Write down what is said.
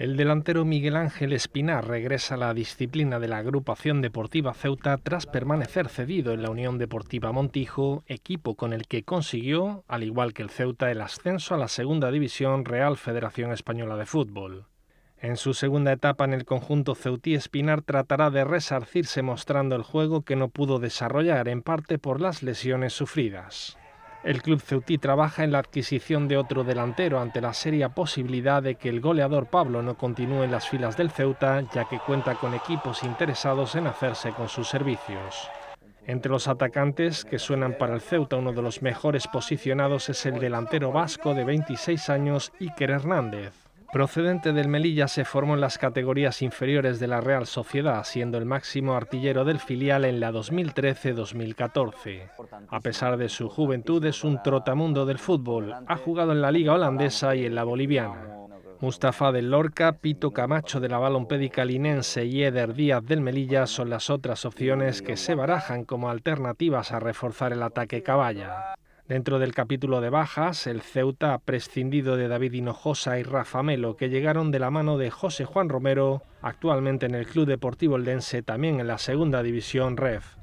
El delantero Miguel Ángel Espinar regresa a la disciplina de la agrupación deportiva Ceuta tras permanecer cedido en la Unión Deportiva Montijo, equipo con el que consiguió, al igual que el Ceuta, el ascenso a la Segunda División Real Federación Española de Fútbol. En su segunda etapa en el conjunto Ceutí Espinar tratará de resarcirse mostrando el juego que no pudo desarrollar en parte por las lesiones sufridas. El club ceutí trabaja en la adquisición de otro delantero ante la seria posibilidad de que el goleador Pablo no continúe en las filas del Ceuta, ya que cuenta con equipos interesados en hacerse con sus servicios. Entre los atacantes que suenan para el Ceuta, uno de los mejores posicionados es el delantero vasco de 26 años Iker Hernández. Procedente del Melilla, se formó en las categorías inferiores de la Real Sociedad, siendo el máximo artillero del filial en la 2013-2014. A pesar de su juventud, es un trotamundo del fútbol. Ha jugado en la Liga Holandesa y en la Boliviana. Mustafa del Lorca, Pito Camacho de la Balompédica Linense y Eder Díaz del Melilla son las otras opciones que se barajan como alternativas a reforzar el ataque caballa. Dentro del capítulo de bajas, el Ceuta ha prescindido de David Hinojosa y Rafa Melo, que llegaron de la mano de José Juan Romero, actualmente en el Club Deportivo Eldense, también en la Segunda División REF.